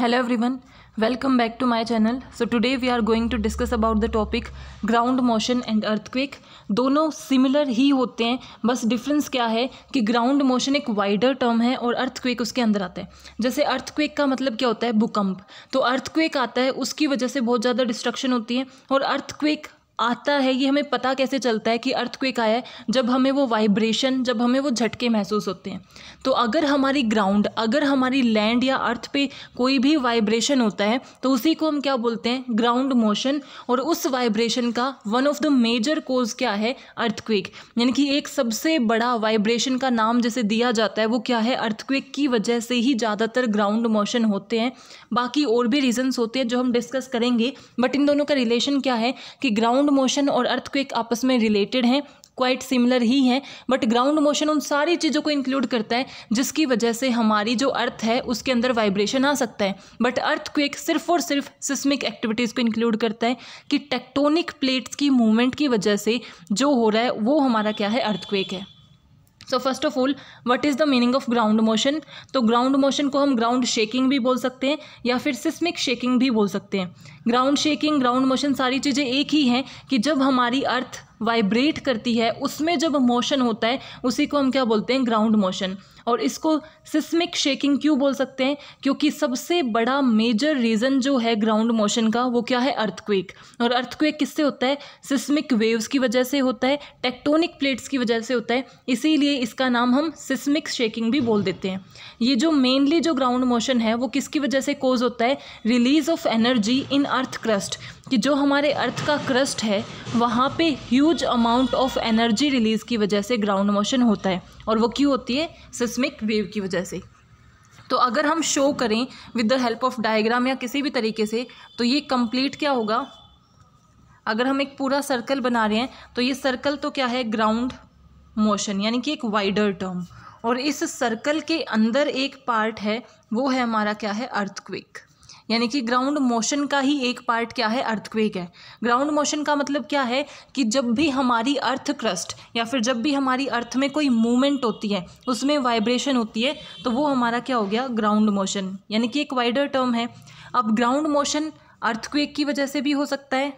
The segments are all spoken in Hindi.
Hello everyone welcome back to my channel so today we are going to discuss about the topic ground motion and earthquake दोनों सिमिलर ही होते हैं बस डिफरेंस क्या है कि ग्राउंड मोशन एक वाइडर टर्म है और अर्थक्वेक उसके अंदर आता है जैसे अर्थक्वेक का मतलब क्या होता है भूकंप तो अर्थक्वेक आता है उसकी वजह से बहुत ज़्यादा डिस्ट्रक्शन होती है और अर्थक्वेक आता है ये हमें पता कैसे चलता है कि अर्थक्वेक आया है जब हमें वो वाइब्रेशन जब हमें वो झटके महसूस होते हैं तो अगर हमारी ग्राउंड अगर हमारी लैंड या अर्थ पे कोई भी वाइब्रेशन होता है तो उसी को हम क्या बोलते हैं ग्राउंड मोशन और उस वाइब्रेशन का one of the major cause क्या है अर्थक्वेक यानी कि एक सबसे बड़ा वाइब्रेशन का नाम जैसे दिया जाता है वो क्या है अर्थक्वेक की वजह से ही ज़्यादातर ग्राउंड मोशन होते हैं बाकी और भी रीजन्स होते हैं जो हम डिस्कस करेंगे बट इन दोनों का रिलेशन क्या है कि ग्राउंड ग्राउंड मोशन और अर्थक्वेक आपस में रिलेटेड हैं क्वाइट सिमिलर ही हैं बट ग्राउंड मोशन उन सारी चीज़ों को इंक्लूड करता है जिसकी वजह से हमारी जो अर्थ है उसके अंदर वाइब्रेशन आ सकता है बट अर्थ सिर्फ और सिर्फ सिस्मिक एक्टिविटीज़ को इंक्लूड करता है कि टेक्टोनिक प्लेट्स की मूवमेंट की वजह से जो हो रहा है वो हमारा क्या है अर्थक्वेक है so first of all what is the meaning of ground motion तो ग्राउंड मोशन को हम ग्राउंड शेकिंग भी बोल सकते हैं या फिर सिस्मिक शेकिंग भी बोल सकते हैं ग्राउंड शेकिंग ग्राउंड मोशन सारी चीज़ें एक ही हैं कि जब हमारी अर्थ वाइब्रेट करती है उसमें जब मोशन होता है उसी को हम क्या बोलते हैं ग्राउंड मोशन और इसको सिस्मिक शेकिंग क्यों बोल सकते हैं क्योंकि सबसे बड़ा मेजर रीज़न जो है ग्राउंड मोशन का वो क्या है अर्थक्वेक और अर्थक्वेक किससे होता है सिस्मिक वेव्स की वजह से होता है टेक्टोनिक प्लेट्स की वजह से होता है इसीलिए इसका नाम हम सिस्मिक शेकिंग भी बोल देते हैं ये जो मेनली जो ग्राउंड मोशन है वो किसकी वजह से कोज होता है release of energy in earth crust कि जो हमारे अर्थ का क्रस्ट है वहाँ पे huge amount of energy release की वजह से ग्राउंड मोशन होता है और वो क्यों होती है सिस्मिक वेव की वजह से तो अगर हम शो करें with the help of diagram या किसी भी तरीके से तो ये कंप्लीट क्या होगा अगर हम एक पूरा सर्कल बना रहे हैं तो ये सर्कल तो क्या है ग्राउंड मोशन यानी कि एक वाइडर टर्म और इस सर्कल के अंदर एक पार्ट है वो है हमारा क्या है अर्थक्विक यानी कि ग्राउंड मोशन का ही एक पार्ट क्या है अर्थक्वेक है ग्राउंड मोशन का मतलब क्या है कि जब भी हमारी अर्थ क्रस्ट या फिर जब भी हमारी अर्थ में कोई मूवमेंट होती है उसमें वाइब्रेशन होती है तो वो हमारा क्या हो गया ग्राउंड मोशन यानी कि एक वाइडर टर्म है अब ग्राउंड मोशन अर्थक्वेक की वजह से भी हो सकता है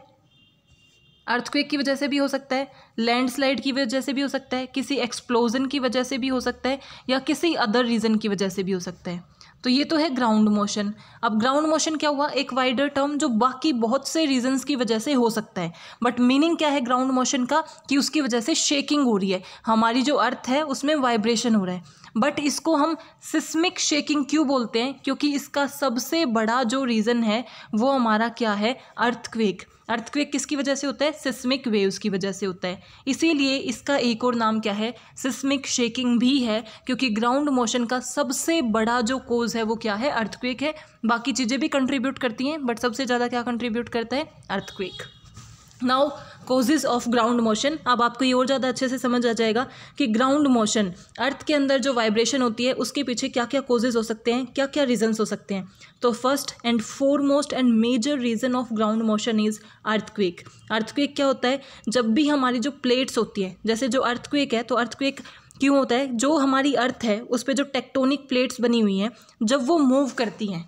अर्थक्वेक की वजह से भी हो सकता है लैंडस्लाइड की वजह से भी हो सकता है किसी एक्सप्लोजन की वजह से भी हो सकता है या किसी अदर रीज़न की वजह से भी हो सकता है तो ये तो है ग्राउंड मोशन अब ग्राउंड मोशन क्या हुआ एक वाइडर टर्म जो बाकी बहुत से रीजंस की वजह से हो सकता है बट मीनिंग क्या है ग्राउंड मोशन का कि उसकी वजह से शेकिंग हो रही है हमारी जो अर्थ है उसमें वाइब्रेशन हो रहा है बट इसको हम सिस्मिक शेकिंग क्यों बोलते हैं क्योंकि इसका सबसे बड़ा जो रीज़न है वो हमारा क्या है अर्थक्वेक अर्थक्वेक किसकी वजह से होता है सिस्मिक वेव्स की वजह से होता है इसीलिए इसका एक और नाम क्या है सिस्मिक शेकिंग भी है क्योंकि ग्राउंड मोशन का सबसे बड़ा जो कोज है वो क्या है अर्थक्वेक है बाकी चीज़ें भी कंट्रीब्यूट करती हैं बट सबसे ज़्यादा क्या कंट्रीब्यूट करता है earthquake now causes of ground motion अब आपको ये और ज़्यादा अच्छे से समझ आ जाएगा कि ग्राउंड मोशन अर्थ के अंदर जो वाइब्रेशन होती है उसके पीछे क्या क्या कोजेज हो सकते हैं क्या क्या रीजन्स हो सकते हैं तो first and foremost and major reason of ground motion is earthquake earthquake क्या होता है जब भी हमारी जो प्लेट्स होती है जैसे जो अर्थक्वेक है तो अर्थक्वेक क्यों होता है जो हमारी अर्थ है उस पर जो टेक्टोनिक प्लेट्स बनी हुई हैं जब वो मूव करती हैं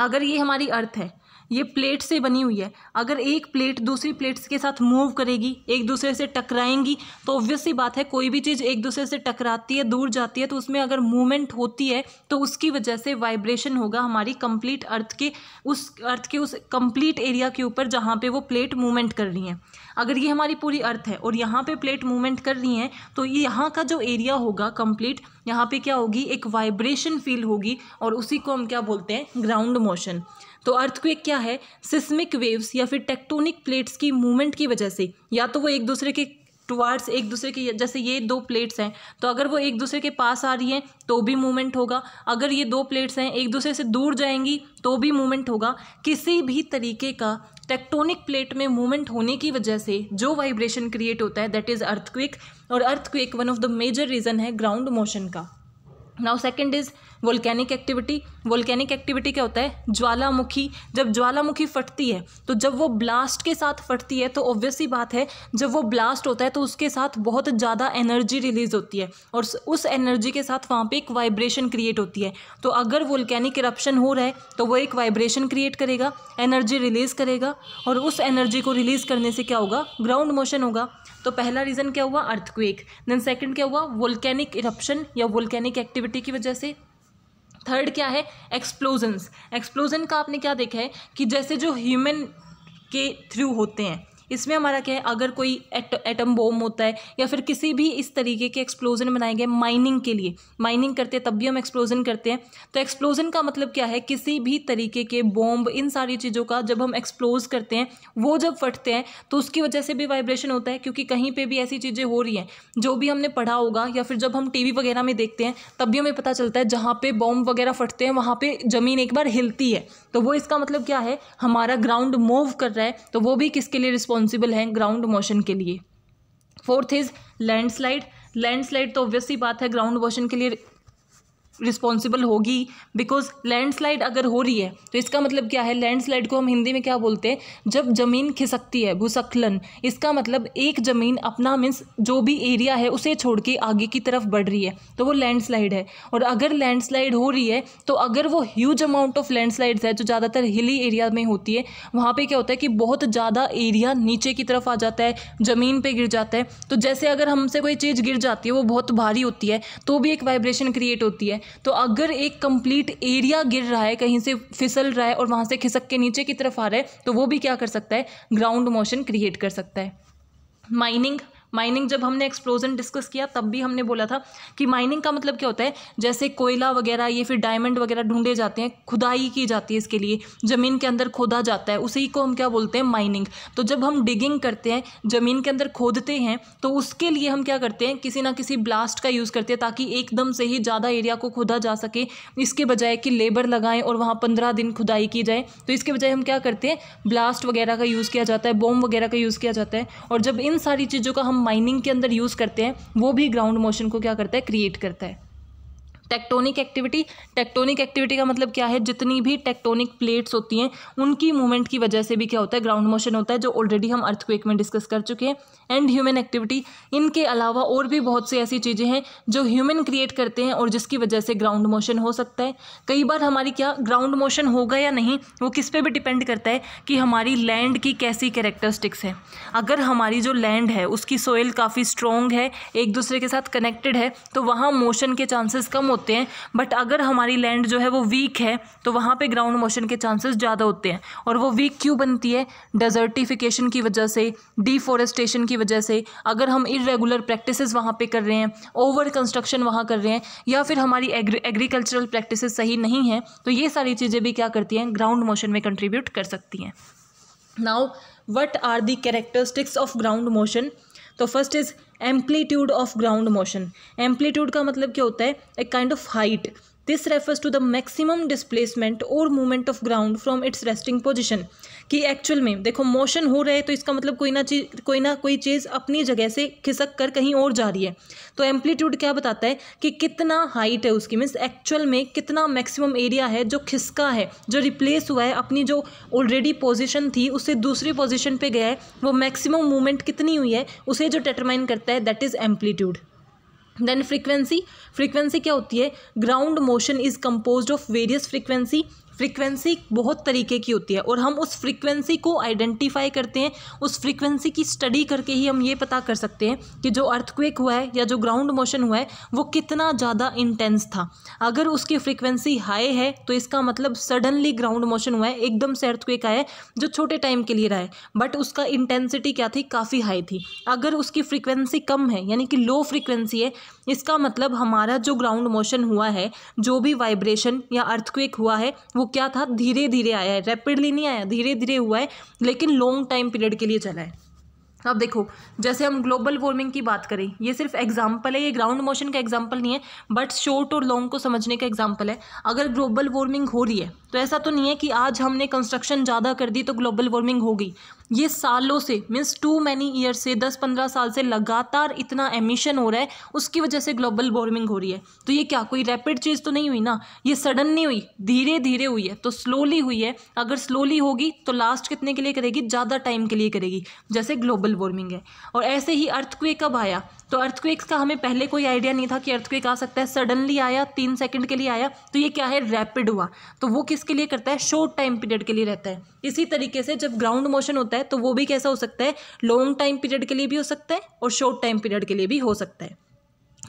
अगर ये हमारी अर्थ है ये प्लेट से बनी हुई है अगर एक प्लेट दूसरी प्लेट्स के साथ मूव करेगी एक दूसरे से टकराएंगी तो ऑब्वियस सी बात है कोई भी चीज़ एक दूसरे से टकराती है दूर जाती है तो उसमें अगर मूवमेंट होती है तो उसकी वजह से वाइब्रेशन होगा हमारी कंप्लीट अर्थ के उस अर्थ के उस कंप्लीट एरिया के ऊपर जहाँ पर वो प्लेट मूवमेंट कर रही हैं अगर ये हमारी पूरी अर्थ है और यहाँ पर प्लेट मूवमेंट कर रही हैं तो ये यहाँ का जो एरिया होगा कम्प्लीट यहाँ पे क्या होगी एक वाइब्रेशन फील होगी और उसी को हम क्या बोलते हैं ग्राउंड मोशन तो अर्थक्वेक क्या है सिस्मिक वेव्स या फिर टेक्टोनिक प्लेट्स की मूवमेंट की वजह से या तो वो एक दूसरे के टुवार्ड्स एक दूसरे के जैसे ये दो प्लेट्स हैं तो अगर वो एक दूसरे के पास आ रही हैं तो भी मूवमेंट होगा अगर ये दो प्लेट्स हैं एक दूसरे से दूर जाएंगी तो भी मूवमेंट होगा किसी भी तरीके का टेक्टोनिक प्लेट में मूवमेंट होने की वजह से जो वाइब्रेशन क्रिएट होता है दैट इज़ अर्थक्विक और earthquake one of the major reason है ग्राउंड मोशन का now second is volcanic activity volcanic activity क्या होता है ज्वालामुखी जब ज्वालामुखी फटती है तो जब वो ब्लास्ट के साथ फटती है तो ऑब्वियसली बात है जब वो ब्लास्ट होता है तो उसके साथ बहुत ज़्यादा एनर्जी रिलीज होती है और उस एनर्जी के साथ वहाँ पर एक वाइब्रेशन क्रिएट होती है तो अगर वोल्केनिक करप्शन हो रहा है तो वो एक वाइब्रेशन क्रिएट करेगा एनर्जी रिलीज़ करेगा और उस एनर्जी को रिलीज़ करने से क्या होगा ग्राउंड मोशन होगा तो पहला रीज़न क्या हुआ अर्थक्वेक देन सेकंड क्या हुआ वोल्केनिक इरप्शन या वोल्केनिक एक्टिविटी की वजह से थर्ड क्या है एक्सप्लोजन्स एक्सप्लोजन का आपने क्या देखा है कि जैसे जो ह्यूमन के थ्रू होते हैं इसमें हमारा क्या है अगर कोई एट, एटम बॉम होता है या फिर किसी भी इस तरीके के एक्सप्लोजन बनाए गए माइनिंग के लिए माइनिंग करते हैं तब भी हम एक्सप्लोजन करते हैं तो एक्सप्लोजन का मतलब क्या है किसी भी तरीके के बॉम्ब इन सारी चीज़ों का जब हम एक्सप्लोज करते हैं वो जब फटते हैं तो उसकी वजह से भी वाइब्रेशन होता है क्योंकि कहीं पर भी ऐसी चीज़ें हो रही हैं जो भी हमने पढ़ा होगा या फिर जब हम टी वगैरह में देखते हैं तब भी हमें पता चलता है जहाँ पर बॉम्ब वगैरह फटते हैं वहाँ पर ज़मीन एक बार हिलती है तो वो इसका मतलब क्या है हमारा ग्राउंड मूव कर रहा है तो वो भी किसके लिए रिस्पॉन्स रिस्पॉन्सिबल हैं ग्राउंड मोशन के लिए फोर्थ इज लैंडस्लाइड लैंडस्लाइड तो ऑब्वियसली बात है ग्राउंड मोशन के लिए रिस्पॉन्सिबल होगी बिकॉज लैंडस्लाइड अगर हो रही है तो इसका मतलब क्या है लैंडस्लाइड को हम हिंदी में क्या बोलते हैं जब ज़मीन खिसकती है भूसखलन इसका मतलब एक ज़मीन अपना मीन्स जो भी एरिया है उसे छोड़ के आगे की तरफ बढ़ रही है तो वो लैंडस्लाइड है और अगर लैंडस्लाइड हो रही है तो अगर वो ह्यूज अमाउंट ऑफ लैंडस्लाइड्स है जो ज़्यादातर हिली एरिया में होती है वहाँ पर क्या होता है कि बहुत ज़्यादा एरिया नीचे की तरफ आ जाता है ज़मीन पर गिर जाता है तो जैसे अगर हमसे कोई चीज़ गिर जाती है वो बहुत भारी होती है तो भी एक वाइब्रेशन क्रिएट होती है तो अगर एक कंप्लीट एरिया गिर रहा है कहीं से फिसल रहा है और वहाँ से खिसक के नीचे की तरफ आ रहा है तो वो भी क्या कर सकता है ग्राउंड मोशन क्रिएट कर सकता है माइनिंग माइनिंग जब हमने एक्सप्लोजन डिस्कस किया तब भी हमने बोला था कि माइनिंग का मतलब क्या होता है जैसे कोयला वगैरह ये फिर डायमंड वगैरह ढूंढे जाते हैं खुदाई की जाती है इसके लिए ज़मीन के अंदर खोदा जाता है उसी को हम क्या बोलते हैं माइनिंग तो जब हम डिगिंग करते हैं ज़मीन के अंदर खोदते हैं तो उसके लिए हम क्या करते हैं किसी ना किसी ब्लास्ट का यूज़ करते हैं ताकि एकदम से ही ज़्यादा एरिया को खोदा जा सके इसके बजाय कि लेबर लगाएं और वहाँ पंद्रह दिन खुदाई की जाए तो इसके बजाय हम क्या करते हैं ब्लास्ट वगैरह का यूज़ किया जाता है बॉम्ब वगैरह का यूज़ किया जाता है और जब इन सारी चीज़ों का हम माइनिंग के अंदर यूज़ करते हैं वो भी ग्राउंड मोशन को क्या करता है क्रिएट करता है टेक्टोनिक एक्टिविटी टेक्टोनिक एक्टिविटी का मतलब क्या है जितनी भी टेक्टोनिक प्लेट्स होती हैं उनकी मूवमेंट की वजह से भी क्या होता है ग्राउंड मोशन होता है जो ऑलरेडी हम अर्थक्वेक में डिस्कस कर चुके हैं एंड ह्यूमन एक्टिविटी इनके अलावा और भी बहुत सी ऐसी चीज़ें हैं जो ह्यूमन क्रिएट करते हैं और जिसकी वजह से ग्राउंड मोशन हो सकता है कई बार हमारी क्या ग्राउंड मोशन होगा या नहीं वो किस पर भी डिपेंड करता है कि हमारी लैंड की कैसी कैरेक्टरिस्टिक्स हैं अगर हमारी जो लैंड है उसकी सोइल काफ़ी स्ट्रॉन्ग है एक दूसरे के साथ कनेक्टेड है तो वहाँ मोशन के चांसेस कम होते होते हैं बट अगर हमारी लैंड जो है वो वीक है तो वहाँ पे ग्राउंड मोशन के चांसेस ज़्यादा होते हैं और वो वीक क्यों बनती है डेजर्टिफिकेशन की वजह से डिफॉरेस्टेशन की वजह से अगर हम इरेगुलर प्रैक्टिस वहाँ पर कर रहे हैं ओवर कंस्ट्रक्शन वहाँ कर रहे हैं या फिर हमारी एग्रीकल्चरल प्रैक्टिस सही नहीं हैं तो ये सारी चीज़ें भी क्या करती हैं ग्राउंड मोशन में कंट्रीब्यूट कर सकती हैं now what are the characteristics of ground motion तो first is amplitude of ground motion amplitude का मतलब क्या होता है a kind of height this refers to the maximum displacement और movement of ground from its resting position कि एक्चुअल में देखो मोशन हो रहे तो इसका मतलब कोई ना चीज कोई ना कोई चीज़ अपनी जगह से खिसक कर कहीं और जा रही है तो एम्पलीट्यूड क्या बताता है कि कितना हाइट है उसकी मीन्स एक्चुअल में कितना मैक्सिमम एरिया है जो खिसका है जो रिप्लेस हुआ है अपनी जो ऑलरेडी पोजिशन थी उससे दूसरी पोजिशन पर गया है वो मैक्सिमम मूवमेंट कितनी हुई है उसे जो डिटरमाइन करता है that is amplitude then frequency frequency क्या होती है ground motion is compose of various frequency frequency बहुत तरीके की होती है और हम उस फ्रीक्वेंसी को आइडेंटिफाई करते हैं उस फ्रीक्वेंसी की स्टडी करके ही हम ये पता कर सकते हैं कि जो अर्थक्वेक हुआ है या जो ग्राउंड मोशन हुआ है वो कितना ज़्यादा इंटेंस था अगर उसकी फ्रीक्वेंसी हाई है तो इसका मतलब सडनली ग्राउंड मोशन हुआ है एकदम से अर्थक्वेक आया है जो छोटे टाइम के लिए रहा है बट उसका इंटेंसिटी क्या थी काफ़ी हाई थी अगर उसकी फ्रीक्वेंसी कम है यानी कि लो फ्रीक्वेंसी है इसका मतलब हमारा जो ग्राउंड मोशन हुआ है जो भी वाइब्रेशन या अर्थक्वेक हुआ है वो क्या था धीरे धीरे आया है रैपिडली नहीं आया धीरे धीरे हुआ है लेकिन लॉन्ग टाइम पीरियड के लिए चला है अब देखो जैसे हम ग्लोबल वार्मिंग की बात करें ये सिर्फ एग्जाम्पल है ये ग्राउंड मोशन का एग्जाम्पल नहीं है बट शॉर्ट और लॉन्ग को समझने का एग्जाम्पल है अगर ग्लोबल वार्मिंग हो रही है तो ऐसा तो नहीं है कि आज हमने कंस्ट्रक्शन ज़्यादा कर दी तो ग्लोबल वार्मिंग हो गई ये सालों से मीन्स टू मैनी ईयर से दस पंद्रह साल से लगातार इतना एमिशन हो रहा है उसकी वजह से ग्लोबल वार्मिंग हो रही है तो ये क्या कोई रैपिड चीज़ तो नहीं हुई ना ये सडन नहीं हुई धीरे धीरे हुई है तो स्लोली हुई है अगर स्लोली होगी तो लास्ट कितने के लिए करेगी ज़्यादा टाइम के लिए करेगी जैसे ग्लोबल वार्मिंग है और ऐसे ही अर्थ कब आया तो अर्थक्वेक्स का हमें पहले कोई आइडिया नहीं था कि अर्थक्वेक आ सकता है सडनली आया तीन सेकंड के लिए आया तो ये क्या है रैपिड हुआ तो वो किसके लिए करता है शॉर्ट टाइम पीरियड के लिए रहता है इसी तरीके से जब ग्राउंड मोशन होता है तो वो भी कैसा हो सकता है लॉन्ग टाइम पीरियड के लिए भी हो सकता है और शॉर्ट टाइम पीरियड के लिए भी हो सकता है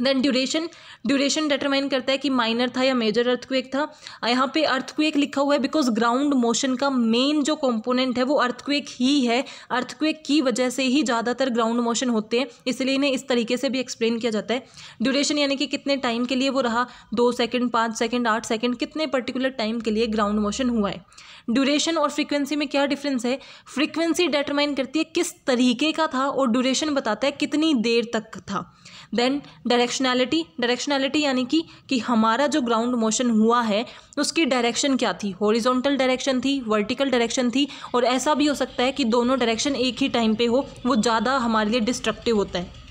देन ड्यूरेशन ड्यूरेशन डिटरमाइन करता है कि माइनर था या मेजर अर्थक्वेक था यहाँ पे अर्थक्वेक लिखा हुआ है बिकॉज ग्राउंड मोशन का मेन जो कंपोनेंट है वो अर्थक्वेक ही है अर्थक्वेक की वजह से ही ज़्यादातर ग्राउंड मोशन होते हैं इसलिए इन्हें इस तरीके से भी एक्सप्लेन किया जाता है ड्यूरेशन यानी कि कितने टाइम के लिए वो रहा दो सेकेंड पाँच सेकेंड आठ सेकेंड कितने पर्टिकुलर टाइम के लिए ग्राउंड मोशन हुआ है ड्यूरेशन और फ्रीक्वेंसी में क्या डिफरेंस है फ्रीक्वेंसी डिटरमाइन करती है किस तरीके का था और ड्यूरेशन बताता है कितनी देर तक था देन डायरेक्शनैलिटी डायरेक्शनैलिटी यानी कि कि हमारा जो ग्राउंड मोशन हुआ है उसकी डायरेक्शन क्या थी हॉरिजॉन्टल डायरेक्शन थी वर्टिकल डायरेक्शन थी और ऐसा भी हो सकता है कि दोनों डायरेक्शन एक ही टाइम पे हो वो ज़्यादा हमारे लिए डिस्ट्रक्टिव होता है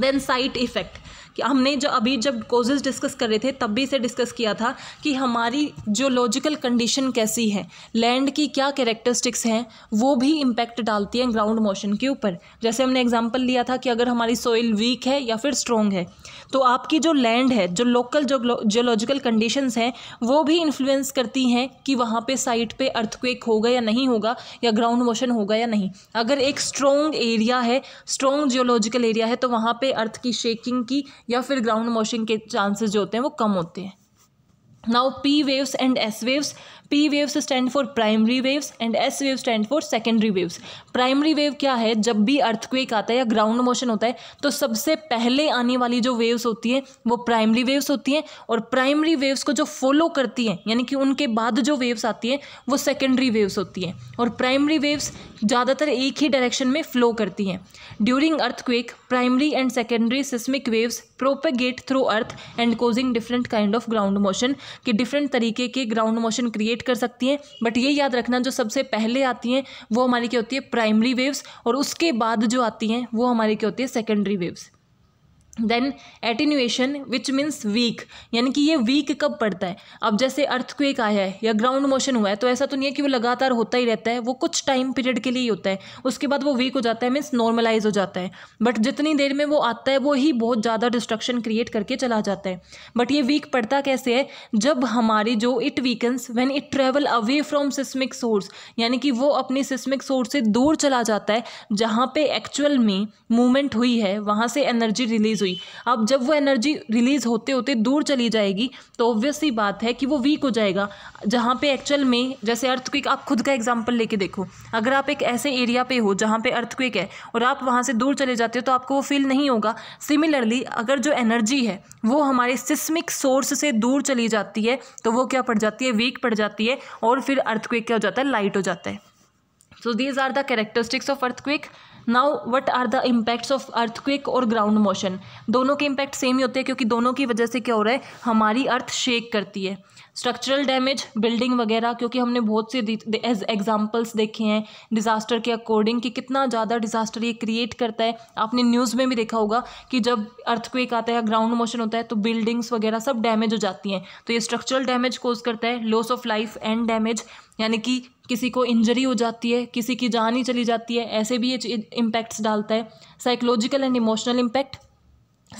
देन साइट इफेक्ट कि हमने जो अभी जब कोजेज़ डिस्कस कर रहे थे तब भी इसे डिस्कस किया था कि हमारी जो लॉजिकल कंडीशन कैसी है लैंड की क्या कैरेक्टरिस्टिक्स हैं वो भी इम्पैक्ट डालती हैं ग्राउंड मोशन के ऊपर जैसे हमने एग्जाम्पल लिया था कि अगर हमारी सॉइल वीक है या फिर स्ट्रॉन्ग है तो आपकी जो लैंड है जो लोकल जो जियोलॉजिकल कंडीशन हैं वो भी इन्फ्लुएंस करती हैं कि वहाँ पर साइट पर अर्थक्वेक होगा या नहीं होगा या ग्राउंड मोशन होगा या नहीं अगर एक स्ट्रॉन्ग एरिया है स्ट्रॉन्ग जियोलॉजिकल एरिया है तो वहाँ पे अर्थ की शेकिंग की या फिर ग्राउंड मोशन के चांसेस जो होते हैं वो कम होते हैं now P waves and S waves P waves stand for primary waves and S wave stand for secondary waves primary wave क्या है जब भी अर्थक्वेक आता है या ग्राउंड मोशन होता है तो सबसे पहले आने वाली जो वेव्स होती हैं वो प्राइमरी वेव्स होती हैं और प्राइमरी वेव्स को जो फॉलो करती हैं यानी कि उनके बाद जो वेव्स आती हैं वो सेकेंडरी वेव्स होती हैं और प्राइमरी वेव्स ज़्यादातर एक ही डायरेक्शन में फ्लो करती हैं during earthquake primary and secondary seismic waves propagate through earth and causing different kind of ground motion कि डिफरेंट तरीके के ग्राउंड मोशन क्रिएट कर सकती हैं बट ये याद रखना जो सबसे पहले आती हैं वो हमारी क्या होती है प्राइमरी वेव्स और उसके बाद जो आती हैं वो हमारी क्या होती है secondary waves then attenuation which means weak यानी कि ये वीक कब पड़ता है अब जैसे अर्थक्वेक आया है या ग्राउंड मोशन हुआ है तो ऐसा तो नहीं है कि वो लगातार होता ही रहता है वो कुछ टाइम पीरियड के लिए ही होता है उसके बाद वो वीक हो जाता है मीन्स नॉर्मलाइज हो जाता है बट जितनी देर में वो आता है वो ही बहुत ज़्यादा डिस्ट्रक्शन क्रिएट करके चला जाता है बट ये वीक पड़ता कैसे है जब हमारी जो it weakens when it travel away from seismic source यानी कि वो अपने सिस्मिक सोर्स से दूर चला जाता है जहाँ पे एक्चुअल में मूवमेंट हुई है वहाँ से एनर्जी रिलीज रिलीज़ हुई अब जब वो एनर्जी रिलीज़ होते होते दूर चली जाएगी तो ऑब्वियसली बात है कि वो वीक हो जाएगा जहाँ पे एक्चुअल में जैसे अर्थक्विक आप खुद का एग्जाम्पल लेके देखो अगर आप एक ऐसे एरिया पे हो जहाँ पे अर्थक्विक है और आप वहाँ से दूर चले जाते हो तो आपको वो फील नहीं होगा सिमिलरली अगर जो एनर्जी है वो हमारे सिस्मिक सोर्स से दूर चली जाती है तो वो क्या पड़ जाती है वीक पड़ जाती है और फिर अर्थक्विक क्या हो जाता है लाइट हो जाता है so these are the characteristics of earthquake now what are the impacts of earthquake और ग्राउंड मोशन दोनों के इम्पैक्ट सेम ही होते हैं क्योंकि दोनों की वजह से क्या हो रहा है हमारी अर्थ शेक करती है स्ट्रक्चरल डैमेज बिल्डिंग वगैरह क्योंकि हमने बहुत से एग्जाम्पल्स देखे हैं डिज़ास्टर के अकॉर्डिंग कि कितना ज़्यादा डिज़ास्टर ये क्रिएट करता है आपने न्यूज़ में भी देखा होगा कि जब अर्थक्वेक आता है ग्राउंड मोशन होता है तो बिल्डिंग्स वगैरह सब डैमेज हो जाती हैं तो ये स्ट्रक्चरल डैमेज कोज करता है loss of life and damage यानी कि किसी को इंजरी हो जाती है किसी की जान ही चली जाती है ऐसे भी ये इम्पैक्ट्स डालता है psychological and emotional impact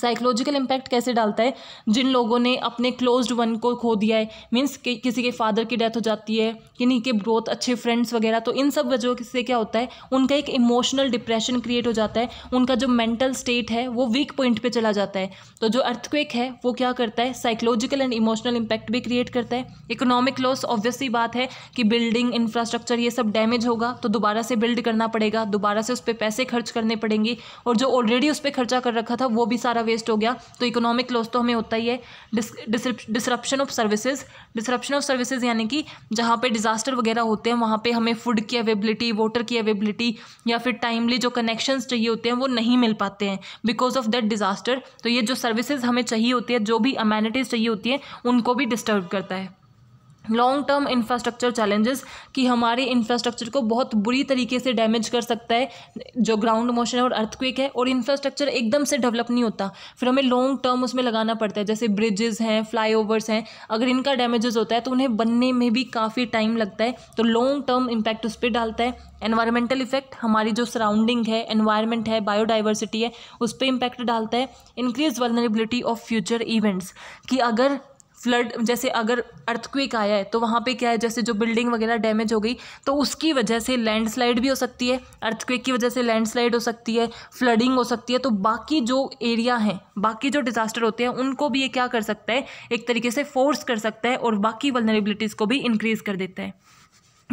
psychological impact कैसे डालता है जिन लोगों ने अपने क्लोज्ड वन को खो दिया है मीन्स कि, किसी के फादर की डेथ हो जाती है किन्हीं के ग्रोथ अच्छे फ्रेंड्स वगैरह तो इन सब वजहों से क्या होता है उनका एक इमोशनल डिप्रेशन क्रिएट हो जाता है उनका जो मेंटल स्टेट है वो वीक पॉइंट पे चला जाता है तो जो अर्थक्वेक है वो क्या करता है साइकोलॉजिकल एंड इमोशनल इम्पैक्ट भी क्रिएट करता है इकोनॉमिक लॉस ऑब्वियसली बात है कि बिल्डिंग इंफ्रास्ट्रक्चर ये सब डैमेज होगा तो दोबारा से बिल्ड करना पड़ेगा दोबारा से उस पर पैसे खर्च करने पड़ेंगे और जो ऑलरेडी उस पर खर्चा कर रखा था वो भी सारा वेस्ट हो गया तो इकोनॉमिक लॉस तो हमें होता ही है disruption of services disruption of services यानी कि जहाँ पे डिज़ास्टर वगैरह होते हैं वहाँ पे हमें फूड की अवेबिलिटी वाटर की अवेबिलिटी या फिर टाइमली जो कनेक्शन चाहिए होते हैं वो नहीं मिल पाते हैं बिकॉज ऑफ दैट डिज़ास्टर तो ये जो सर्विसेज हमें चाहिए होती है जो भी अमेनिटीज़ चाहिए होती हैं उनको भी डिस्टर्ब करता है लॉन्ग टर्म इंफ्रास्ट्रक्चर चैलेंजेस कि हमारे इंफ्रास्ट्रक्चर को बहुत बुरी तरीके से डैमेज कर सकता है जो ग्राउंड मोशन है और अर्थक्वेक है और इंफ्रास्ट्रक्चर एकदम से डेवलप नहीं होता फिर हमें लॉन्ग टर्म उसमें लगाना पड़ता है जैसे ब्रिजेस हैं फ्लाईओवर्स हैं अगर इनका डैमेजेस होता है तो उन्हें बनने में भी काफ़ी टाइम लगता है तो लॉन्ग टर्म इम्पैक्ट उस पर डालता है एनवायरमेंटल इफेक्ट हमारी जो सराउंडिंग है एनवायरमेंट है बायोडाइवर्सिटी है उस पर इम्पैक्ट डालता है increase vulnerability of future events कि अगर फ्लड जैसे अगर अर्थक्वेक आया है तो वहाँ पे क्या है जैसे जो बिल्डिंग वगैरह डैमेज हो गई तो उसकी वजह से लैंडस्लाइड भी हो सकती है अर्थक्वेक की वजह से लैंडस्लाइड हो सकती है फ्लडिंग हो सकती है तो बाकी जो एरिया हैं बाकी जो डिज़ास्टर होते हैं उनको भी ये क्या कर सकता है एक तरीके से फोर्स कर सकता है और बाकी वलनरेबिलिटीज़ को भी इंक्रीज़ कर देता है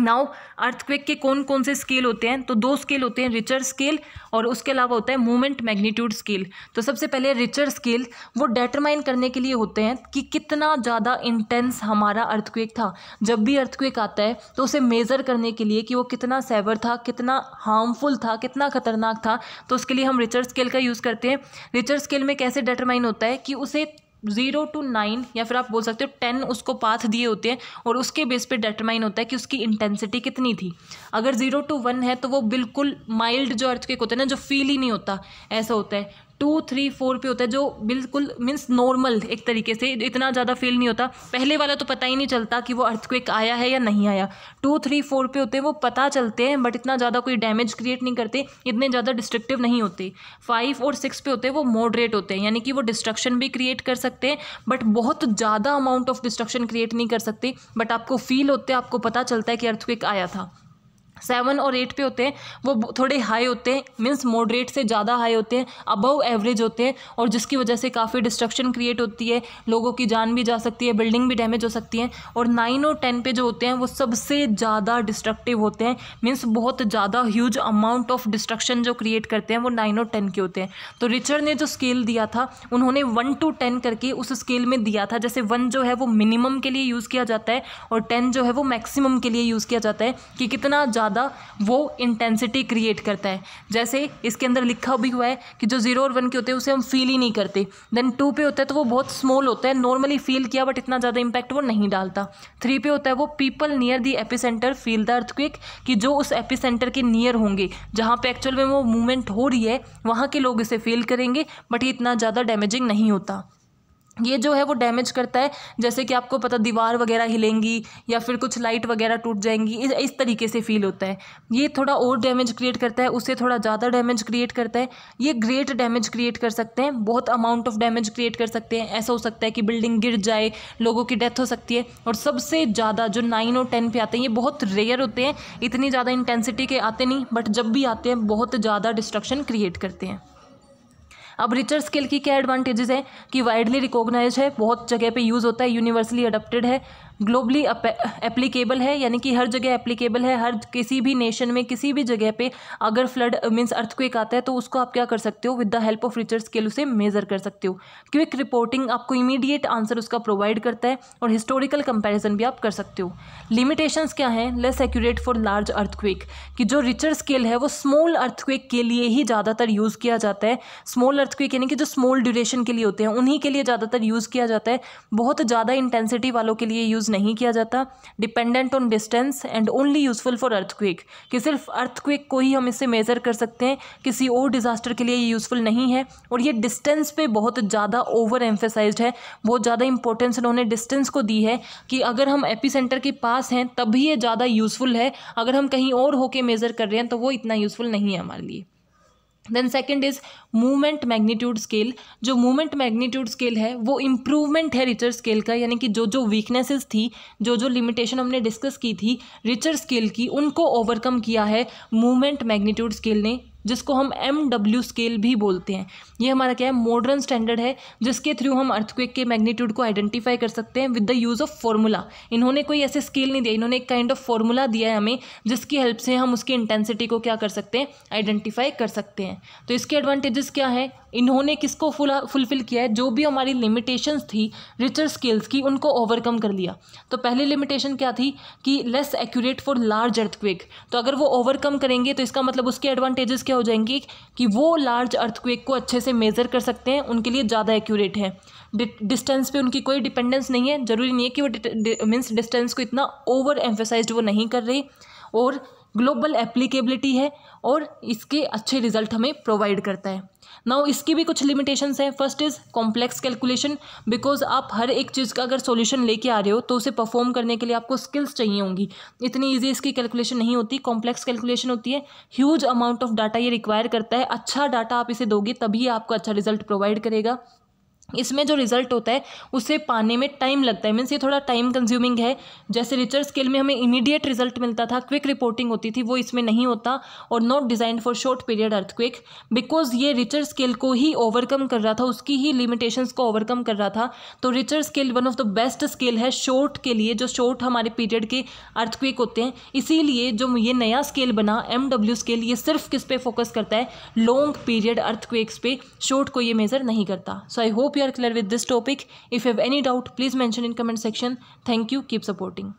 नाउ अर्थक्वेक के कौन कौन से स्केल होते हैं तो दो स्केल होते हैं रिचर स्केल और उसके अलावा होता है मूवमेंट मैग्नीट्यूड स्केल तो सबसे पहले रिचर स्केल वो डेटरमाइन करने के लिए होते हैं कि कितना ज़्यादा इंटेंस हमारा अर्थक्वेक था जब भी अर्थक्वेक आता है तो उसे मेज़र करने के लिए कि वो कितना सेवर था कितना हार्मफुल था कितना खतरनाक था तो उसके लिए हम रिचर स्केल का यूज़ करते हैं रिचर स्केल में कैसे डेटरमाइन होता है कि उसे ज़ीरो टू नाइन या फिर आप बोल सकते हो टेन उसको पाथ दिए होते हैं और उसके बेस पे डिटरमाइन होता है कि उसकी इंटेंसिटी कितनी थी अगर ज़ीरो टू वन है तो वो बिल्कुल माइल्ड जो अर्थ के होते हैं ना जो फील ही नहीं होता ऐसा होता है टू थ्री फोर पे होता है जो बिल्कुल मीन्स नॉर्मल एक तरीके से इतना ज़्यादा फील नहीं होता पहले वाला तो पता ही नहीं चलता कि वो अर्थक्वेक आया है या नहीं आया टू थ्री फोर पे होते हैं वो पता चलते हैं बट इतना ज़्यादा कोई डैमेज क्रिएट नहीं करते इतने ज़्यादा डिस्ट्रक्टिव नहीं होते फाइव और सिक्स पे होते हैं वो मॉडरेट होते हैं यानी कि वो डिस्ट्रक्शन भी क्रिएट कर सकते हैं बट बहुत ज़्यादा अमाउंट ऑफ डिस्ट्रक्शन क्रिएट नहीं कर सकते बट आपको फील होते आपको पता चलता है कि अर्थक्वेक आया था सेवन और एट पे होते हैं वो थोड़े हाई होते हैं मीन्स मॉडरेट से ज़्यादा हाई होते हैं अबव एवरेज होते हैं और जिसकी वजह से काफ़ी डिस्ट्रक्शन क्रिएट होती है लोगों की जान भी जा सकती है बिल्डिंग भी डैमेज हो सकती है और नाइन और टेन पे जो होते हैं वो सबसे ज़्यादा डिस्ट्रक्टिव होते हैं मीन्स बहुत ज़्यादा ह्यूज अमाउंट ऑफ डिस्ट्रक्शन जो क्रिएट करते हैं वो नाइन और टेन के होते हैं तो रिचर्ड ने जो स्केल दिया था उन्होंने वन टू टेन करके उस स्केल में दिया था जैसे वन जो है वो मिनिमम के लिए यूज़ किया जाता है और टेन जो है वो मैक्सिमम के लिए यूज़ किया जाता है कि कितना ज़्यादा ज़्यादा वो इंटेंसिटी क्रिएट करता है जैसे इसके अंदर लिखा भी हुआ है कि जो जीरो और वन के होते हैं उसे हम फील ही नहीं करते देन टू पे होता है तो वो बहुत स्मॉल होता है नॉर्मली फील किया बट इतना ज़्यादा इंपैक्ट वो नहीं डालता थ्री पे होता है वो people near the epicentre feel the earthquake कि जो उस एपी सेंटर के नियर होंगे जहाँ पर एक्चुअल में वो मूवमेंट हो रही है वहाँ के लोग इसे फील करेंगे बट ये इतना ज़्यादा डैमेजिंग नहीं होता ये जो है वो डैमेज करता है जैसे कि आपको पता दीवार वगैरह हिलेंगी या फिर कुछ लाइट वगैरह टूट जाएंगी इस, इस तरीके से फील होता है ये थोड़ा और डैमेज क्रिएट करता है उससे थोड़ा ज़्यादा डैमेज क्रिएट करता है ये ग्रेट डैमेज क्रिएट कर सकते हैं बहुत अमाउंट ऑफ डैमेज क्रिएट कर सकते हैं ऐसा हो सकता है कि बिल्डिंग गिर जाए लोगों की डेथ हो सकती है और सबसे ज़्यादा जो नाइन और टेन पे आते हैं ये बहुत रेयर होते हैं इतनी ज़्यादा इंटेंसिटी के आते नहीं बट जब भी आते हैं बहुत ज़्यादा डिस्ट्रक्शन क्रिएट करते हैं अब रिचर स्केल की क्या एडवांटेजेस हैं कि वाइडली रिकॉग्नाइज है बहुत जगह पे यूज़ होता है यूनिवर्सली अडप्टेड है ग्लोबली एप्लीकेबल है यानी कि हर जगह एप्लीकेबल है हर किसी भी नेशन में किसी भी जगह पे अगर फ्लड मीन्स अर्थक्वेक आता है तो उसको आप क्या कर सकते हो with the help of Richard scale उसे मेजर कर सकते हो क्विक रिपोर्टिंग आपको इमीडिएट आंसर उसका प्रोवाइड करता है और हिस्टोरिकल कंपेरिजन भी आप कर सकते हो लिमिटेशंस क्या हैं less accurate for large earthquake कि जो रिचर स्केल है वो स्मॉल अर्थक्वेक के लिए ही ज़्यादातर यूज़ किया जाता है स्मॉल अर्थक्वेक यानी कि जो स्मॉल ड्यूरेशन के लिए होते हैं उन्हीं के लिए ज़्यादातर यूज़ किया जाता है बहुत ज़्यादा इंटेंसिटी वालों के लिए यूज़ यूज़ नहीं किया जाता dependent on distance and only useful for earthquake कि सिर्फ अर्थक्वेक को ही हम इससे मेज़र कर सकते हैं किसी और डिज़ास्टर के लिए ये यूज़फुल नहीं है और ये डिस्टेंस पे बहुत ज़्यादा ओवर एम्फेसाइज है बहुत ज़्यादा इंपॉर्टेंस इन्होंने डिस्टेंस को दी है कि अगर हम एपी सेंटर के पास हैं तभी ये ज़्यादा यूज़फुल है अगर हम कहीं और होके मेज़र कर रहे हैं तो वो इतना यूज़फुल नहीं है हमारे लिए then second is movement magnitude scale जो मूवमेंट मैग्नीट्यूड स्केल है वो इम्प्रूवमेंट है रिचर स्केल का यानी कि जो जो वीकनेसेस थी जो जो लिमिटेशन हमने डिस्कस की थी रिचर स्केल की उनको ओवरकम किया है मूवमेंट मैग्नीट्यूड स्केल ने जिसको हम एम डब्ल्यू स्केल भी बोलते हैं ये हमारा क्या है मॉडर्न स्टैंडर्ड है जिसके थ्रू हम अर्थक्वेक के मैग्नीट्यूड को आइडेंटिफाई कर सकते हैं with the use of formula इन्होंने कोई ऐसे स्केल नहीं दिया इन्होंने एक काइंड ऑफ फॉर्मूला दिया है हमें जिसकी हेल्प से हम उसकी इंटेंसिटी को क्या कर सकते हैं आइडेंटिफाई कर सकते हैं तो इसके एडवांटेजेस क्या है इन्होंने किसको फुला फुलफ़िल किया है जो भी हमारी लिमिटेशंस थी रिचर स्किल्स की उनको ओवरकम कर लिया तो पहली लिमिटेशन क्या थी कि less accurate for large earthquake तो अगर वो ओवरकम करेंगे तो इसका मतलब उसके एडवांटेजेस क्या हो जाएंगे कि वो लार्ज अर्थक्वेक को अच्छे से मेज़र कर सकते हैं उनके लिए ज़्यादा एक्यूरेट है डिस्टेंस पे उनकी कोई डिपेंडेंस नहीं है ज़रूरी नहीं है कि वो मीन्स डिस्टेंस को इतना ओवर एम्फेसाइज वो नहीं कर रही और ग्लोबल एप्लीकेबिलिटी है और इसके अच्छे रिजल्ट हमें प्रोवाइड करता है नाउ इसकी भी कुछ लिमिटेशन है first is complex calculation because आप हर एक चीज़ का अगर सोल्यूशन लेके आ रहे हो तो उसे परफॉर्म करने के लिए आपको स्किल्स चाहिए होंगी इतनी ईजी इसकी कैलकुलेशन नहीं होती कॉम्प्लेक्स कैलकुलेशन होती है ह्यूज अमाउंट ऑफ डाटा ये रिक्वायर करता है अच्छा डाटा आप इसे दोगे तभी आपको अच्छा रिजल्ट प्रोवाइड करेगा इसमें जो रिजल्ट होता है उसे पाने में टाइम लगता है मीन्स ये थोड़ा टाइम कंज्यूमिंग है जैसे रिचर्ड स्केल में हमें इमीडिएट रिजल्ट मिलता था क्विक रिपोर्टिंग होती थी वो इसमें नहीं होता और not designed for short period earthquake because ये रिचर्ड स्केल को ही ओवरकम कर रहा था उसकी ही लिमिटेशंस को ओवरकम कर रहा था तो Richard scale one of the best scale है शॉर्ट के लिए जो शॉर्ट हमारे पीरियड के अर्थ क्विक होते हैं इसीलिए जो ये नया स्केल बना एम डब्ल्यू स्केल ये सिर्फ किस पे फोकस करता है लॉन्ग पीरियड अर्थ क्विक्स पे शॉर्ट को ये मेजर नहीं करता so I hope hope you are clear with this topic. If you have any doubt, please mention in comment section. Thank you. Keep supporting.